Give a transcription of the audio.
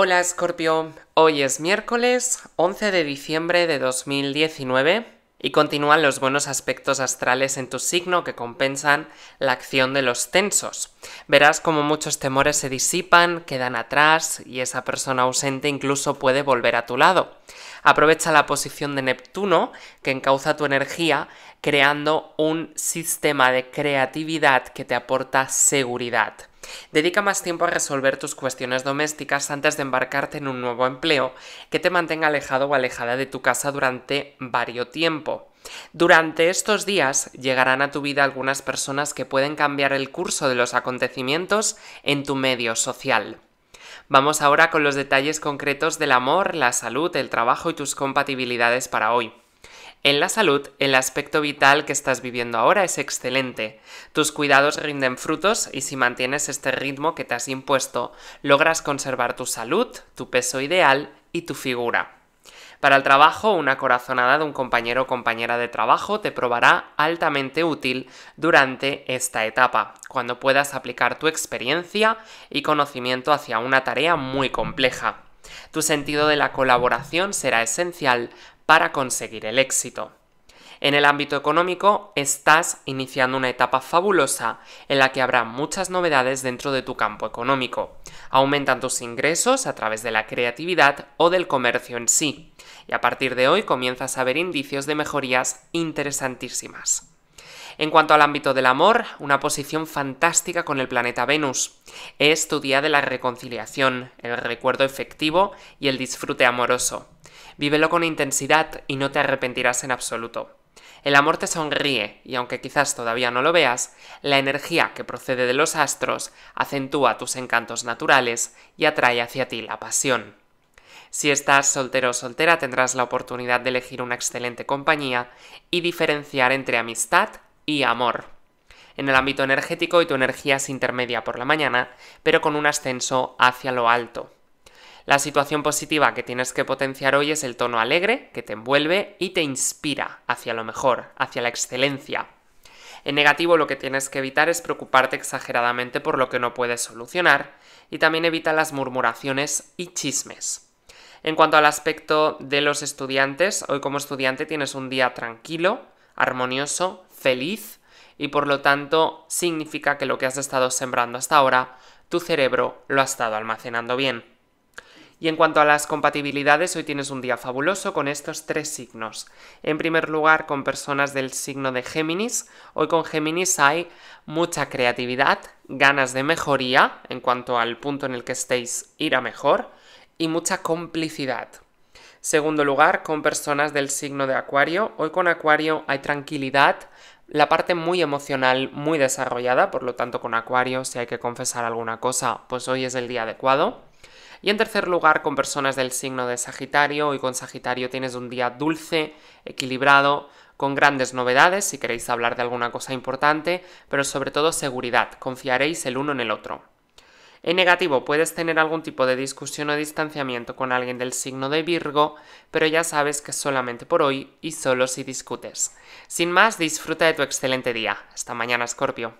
Hola Scorpio, hoy es miércoles 11 de diciembre de 2019 y continúan los buenos aspectos astrales en tu signo que compensan la acción de los tensos. Verás como muchos temores se disipan, quedan atrás y esa persona ausente incluso puede volver a tu lado. Aprovecha la posición de Neptuno que encauza tu energía creando un sistema de creatividad que te aporta seguridad. Dedica más tiempo a resolver tus cuestiones domésticas antes de embarcarte en un nuevo empleo que te mantenga alejado o alejada de tu casa durante varios tiempo. Durante estos días llegarán a tu vida algunas personas que pueden cambiar el curso de los acontecimientos en tu medio social. Vamos ahora con los detalles concretos del amor, la salud, el trabajo y tus compatibilidades para hoy. En la salud, el aspecto vital que estás viviendo ahora es excelente. Tus cuidados rinden frutos y si mantienes este ritmo que te has impuesto, logras conservar tu salud, tu peso ideal y tu figura. Para el trabajo, una corazonada de un compañero o compañera de trabajo te probará altamente útil durante esta etapa, cuando puedas aplicar tu experiencia y conocimiento hacia una tarea muy compleja. Tu sentido de la colaboración será esencial para conseguir el éxito. En el ámbito económico estás iniciando una etapa fabulosa en la que habrá muchas novedades dentro de tu campo económico. Aumentan tus ingresos a través de la creatividad o del comercio en sí, y a partir de hoy comienzas a ver indicios de mejorías interesantísimas. En cuanto al ámbito del amor, una posición fantástica con el planeta Venus. Es tu día de la reconciliación, el recuerdo efectivo y el disfrute amoroso. Vívelo con intensidad y no te arrepentirás en absoluto. El amor te sonríe y aunque quizás todavía no lo veas, la energía que procede de los astros acentúa tus encantos naturales y atrae hacia ti la pasión. Si estás soltero o soltera tendrás la oportunidad de elegir una excelente compañía y diferenciar entre amistad y amor. En el ámbito energético y tu energía es intermedia por la mañana, pero con un ascenso hacia lo alto. La situación positiva que tienes que potenciar hoy es el tono alegre que te envuelve y te inspira hacia lo mejor, hacia la excelencia. En negativo lo que tienes que evitar es preocuparte exageradamente por lo que no puedes solucionar y también evita las murmuraciones y chismes. En cuanto al aspecto de los estudiantes, hoy como estudiante tienes un día tranquilo, armonioso, feliz y por lo tanto significa que lo que has estado sembrando hasta ahora, tu cerebro lo ha estado almacenando bien. Y en cuanto a las compatibilidades, hoy tienes un día fabuloso con estos tres signos. En primer lugar, con personas del signo de Géminis. Hoy con Géminis hay mucha creatividad, ganas de mejoría en cuanto al punto en el que estéis ir a mejor y mucha complicidad. Segundo lugar, con personas del signo de Acuario. Hoy con Acuario hay tranquilidad, la parte muy emocional muy desarrollada, por lo tanto con Acuario si hay que confesar alguna cosa, pues hoy es el día adecuado. Y en tercer lugar, con personas del signo de Sagitario. Hoy con Sagitario tienes un día dulce, equilibrado, con grandes novedades si queréis hablar de alguna cosa importante, pero sobre todo seguridad, confiaréis el uno en el otro. En negativo, puedes tener algún tipo de discusión o distanciamiento con alguien del signo de Virgo, pero ya sabes que es solamente por hoy y solo si discutes. Sin más, disfruta de tu excelente día. Hasta mañana, Scorpio.